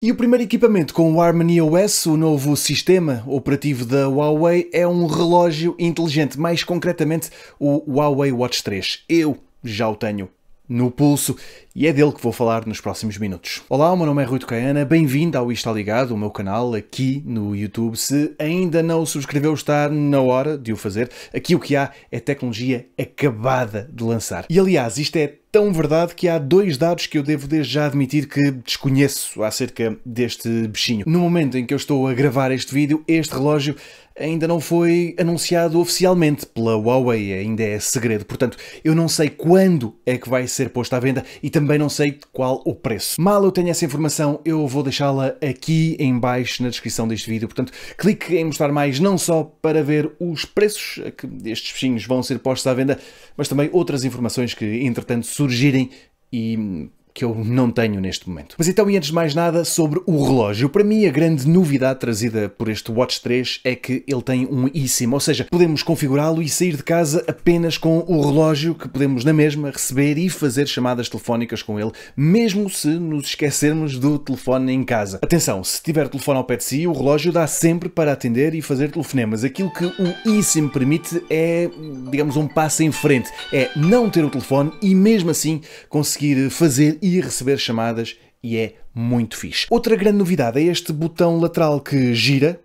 E o primeiro equipamento com o Harmony OS, o novo sistema operativo da Huawei, é um relógio inteligente, mais concretamente o Huawei Watch 3. Eu já o tenho no pulso e é dele que vou falar nos próximos minutos. Olá, o meu nome é Rui Tucaiana, bem-vindo ao Está Ligado, o meu canal aqui no YouTube. Se ainda não o subscreveu, está na hora de o fazer. Aqui o que há é tecnologia acabada de lançar. E aliás, isto é tão verdade que há dois dados que eu devo desde já admitir que desconheço acerca deste bichinho. No momento em que eu estou a gravar este vídeo, este relógio ainda não foi anunciado oficialmente pela Huawei, ainda é segredo. Portanto, eu não sei quando é que vai ser posto à venda e também não sei qual o preço. Mal eu tenho essa informação, eu vou deixá-la aqui em baixo na descrição deste vídeo. Portanto, clique em mostrar mais não só para ver os preços a que estes bichinhos vão ser postos à venda, mas também outras informações que, entretanto, surgirem e que eu não tenho neste momento. Mas então, e antes de mais nada, sobre o relógio. Para mim, a grande novidade trazida por este Watch 3 é que ele tem um eSIM, ou seja, podemos configurá-lo e sair de casa apenas com o relógio, que podemos na mesma receber e fazer chamadas telefónicas com ele, mesmo se nos esquecermos do telefone em casa. Atenção, se tiver telefone ao pé de si, o relógio dá sempre para atender e fazer telefonemas. Aquilo que o eSIM permite é, digamos, um passo em frente. É não ter o telefone e mesmo assim conseguir fazer e e receber chamadas e é muito fixe. Outra grande novidade é este botão lateral que gira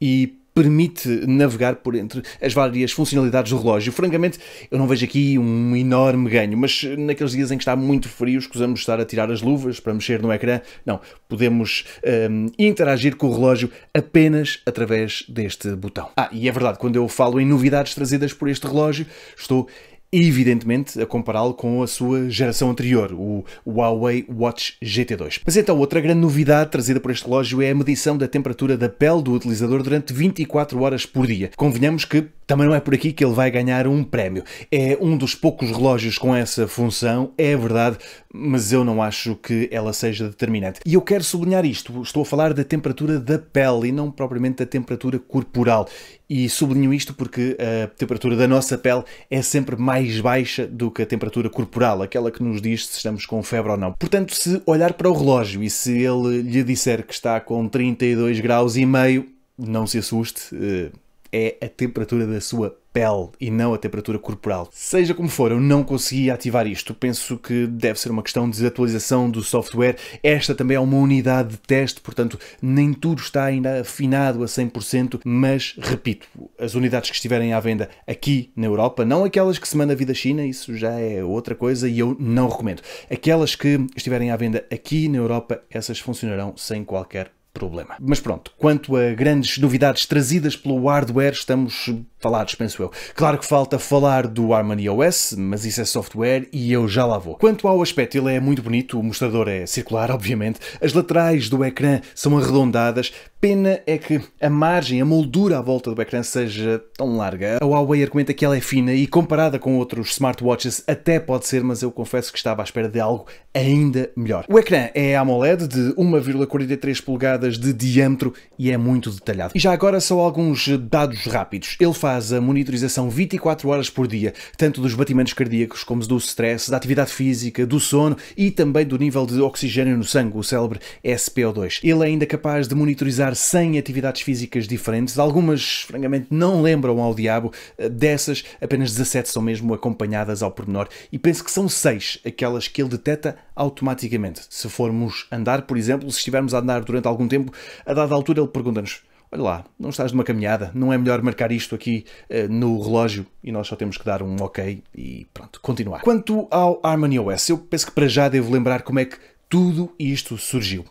e permite navegar por entre as várias funcionalidades do relógio. Francamente, eu não vejo aqui um enorme ganho, mas naqueles dias em que está muito frio, escusamos estar a tirar as luvas para mexer no ecrã. Não, podemos um, interagir com o relógio apenas através deste botão. Ah, e é verdade, quando eu falo em novidades trazidas por este relógio, estou evidentemente a compará-lo com a sua geração anterior, o Huawei Watch GT2. Mas então, outra grande novidade trazida por este relógio é a medição da temperatura da pele do utilizador durante 24 horas por dia. Convenhamos que também não é por aqui que ele vai ganhar um prémio. É um dos poucos relógios com essa função, é verdade, mas eu não acho que ela seja determinante. E eu quero sublinhar isto. Estou a falar da temperatura da pele e não propriamente da temperatura corporal. E sublinho isto porque a temperatura da nossa pele é sempre mais baixa do que a temperatura corporal, aquela que nos diz se estamos com febre ou não. Portanto, se olhar para o relógio e se ele lhe disser que está com 32 graus e meio, não se assuste eh, é a temperatura da sua pele e não a temperatura corporal. Seja como for, eu não consegui ativar isto. Penso que deve ser uma questão de desatualização do software. Esta também é uma unidade de teste, portanto, nem tudo está ainda afinado a 100%, mas repito, as unidades que estiverem à venda aqui na Europa, não aquelas que se manda vida China, isso já é outra coisa e eu não recomendo. Aquelas que estiverem à venda aqui na Europa, essas funcionarão sem qualquer problema. Mas pronto, quanto a grandes novidades trazidas pelo hardware, estamos falados, penso eu. Claro que falta falar do Harmony OS, mas isso é software e eu já lá vou. Quanto ao aspecto, ele é muito bonito, o mostrador é circular, obviamente, as laterais do ecrã são arredondadas, pena é que a margem, a moldura à volta do ecrã seja tão larga. A Huawei argumenta que ela é fina e comparada com outros smartwatches até pode ser, mas eu confesso que estava à espera de algo ainda melhor. O ecrã é AMOLED de 1,43 polegadas polegadas de diâmetro e é muito detalhado. E já agora só alguns dados rápidos. Ele faz a monitorização 24 horas por dia, tanto dos batimentos cardíacos como do stress, da atividade física, do sono e também do nível de oxigênio no sangue, o célebre SPO2. Ele é ainda capaz de monitorizar 100 atividades físicas diferentes, algumas francamente não lembram ao diabo, dessas apenas 17 são mesmo acompanhadas ao pormenor e penso que são 6 aquelas que ele detecta automaticamente. Se formos andar, por exemplo, se estivermos a andar durante algum tempo, tempo, a dada altura ele pergunta-nos: Olha lá, não estás numa caminhada, não é melhor marcar isto aqui uh, no relógio e nós só temos que dar um ok e pronto, continuar. Quanto ao Harmony OS, eu penso que para já devo lembrar como é que tudo isto surgiu.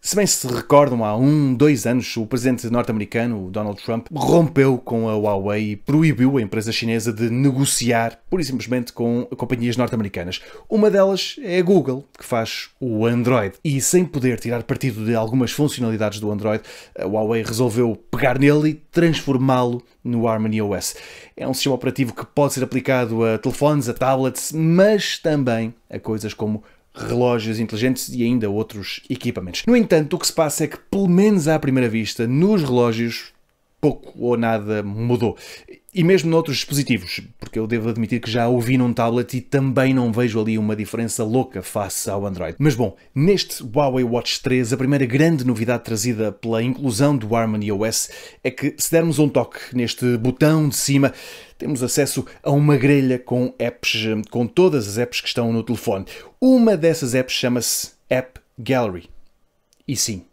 Se bem se recordam, há um, dois anos, o presidente norte-americano Donald Trump rompeu com a Huawei e proibiu a empresa chinesa de negociar, pura e simplesmente, com companhias norte-americanas. Uma delas é a Google, que faz o Android. E sem poder tirar partido de algumas funcionalidades do Android, a Huawei resolveu pegar nele e transformá-lo no Harmony OS. É um sistema operativo que pode ser aplicado a telefones, a tablets, mas também a coisas como relógios inteligentes e ainda outros equipamentos. No entanto, o que se passa é que, pelo menos à primeira vista, nos relógios pouco ou nada mudou e mesmo noutros dispositivos, porque eu devo admitir que já ouvi num tablet e também não vejo ali uma diferença louca face ao Android. Mas bom, neste Huawei Watch 3, a primeira grande novidade trazida pela inclusão do Harmony OS é que, se dermos um toque neste botão de cima, temos acesso a uma grelha com apps, com todas as apps que estão no telefone. Uma dessas apps chama-se App Gallery. E sim,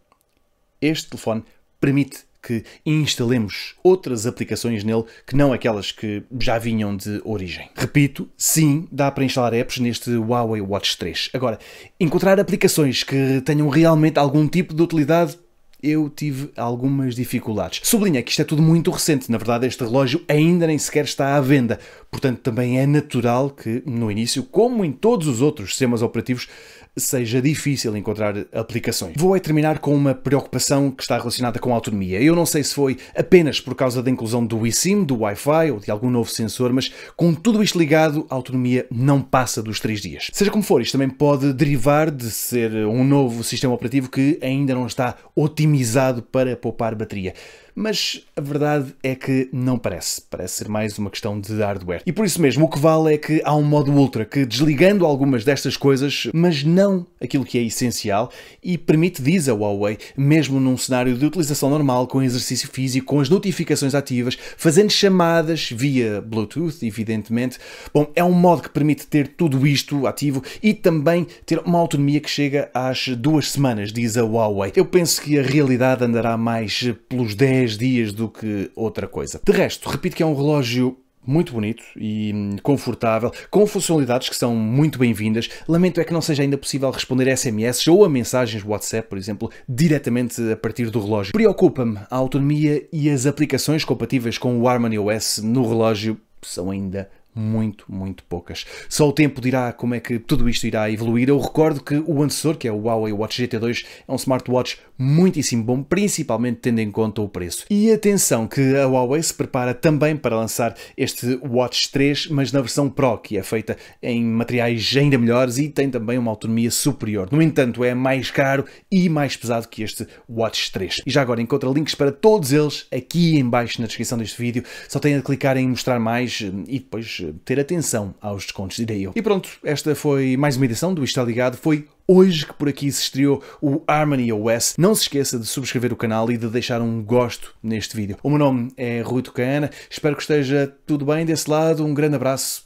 este telefone permite que instalemos outras aplicações nele que não aquelas que já vinham de origem. Repito, sim, dá para instalar apps neste Huawei Watch 3. Agora, encontrar aplicações que tenham realmente algum tipo de utilidade eu tive algumas dificuldades. Sublinha que isto é tudo muito recente, na verdade, este relógio ainda nem sequer está à venda, portanto, também é natural que, no início, como em todos os outros sistemas operativos, seja difícil encontrar aplicações. Vou aí terminar com uma preocupação que está relacionada com a autonomia. Eu não sei se foi apenas por causa da inclusão do eSIM, do Wi-Fi ou de algum novo sensor, mas com tudo isto ligado, a autonomia não passa dos 3 dias. Seja como for, isto também pode derivar de ser um novo sistema operativo que ainda não está otimizado para poupar bateria mas a verdade é que não parece. Parece ser mais uma questão de hardware. E por isso mesmo, o que vale é que há um modo ultra que, desligando algumas destas coisas, mas não aquilo que é essencial, e permite, diz a Huawei, mesmo num cenário de utilização normal, com exercício físico, com as notificações ativas, fazendo chamadas via Bluetooth, evidentemente. Bom, é um modo que permite ter tudo isto ativo e também ter uma autonomia que chega às duas semanas, diz a Huawei. Eu penso que a realidade andará mais pelos 10 dias do que outra coisa. De resto, repito que é um relógio muito bonito e hum, confortável, com funcionalidades que são muito bem-vindas. Lamento é que não seja ainda possível responder a SMS ou a mensagens WhatsApp, por exemplo, diretamente a partir do relógio. Preocupa-me a autonomia e as aplicações compatíveis com o Harmony OS no relógio são ainda muito, muito poucas. Só o tempo dirá como é que tudo isto irá evoluir. Eu recordo que o antecessor, que é o Huawei Watch GT2, é um smartwatch muitíssimo bom, principalmente tendo em conta o preço. E atenção que a Huawei se prepara também para lançar este Watch 3, mas na versão Pro, que é feita em materiais ainda melhores e tem também uma autonomia superior. No entanto, é mais caro e mais pesado que este Watch 3. E já agora encontra links para todos eles aqui em baixo na descrição deste vídeo. Só tem a clicar em mostrar mais hum, e depois hum, ter atenção aos descontos, diria eu. E pronto, esta foi mais uma edição do Está Ligado. Foi hoje que por aqui se estreou o Harmony OS. Não se esqueça de subscrever o canal e de deixar um gosto neste vídeo. O meu nome é Rui Tucana, espero que esteja tudo bem desse lado. Um grande abraço,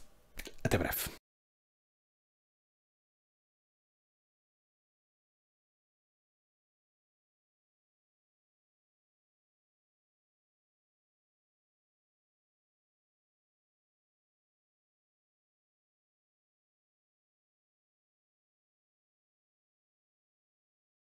até breve.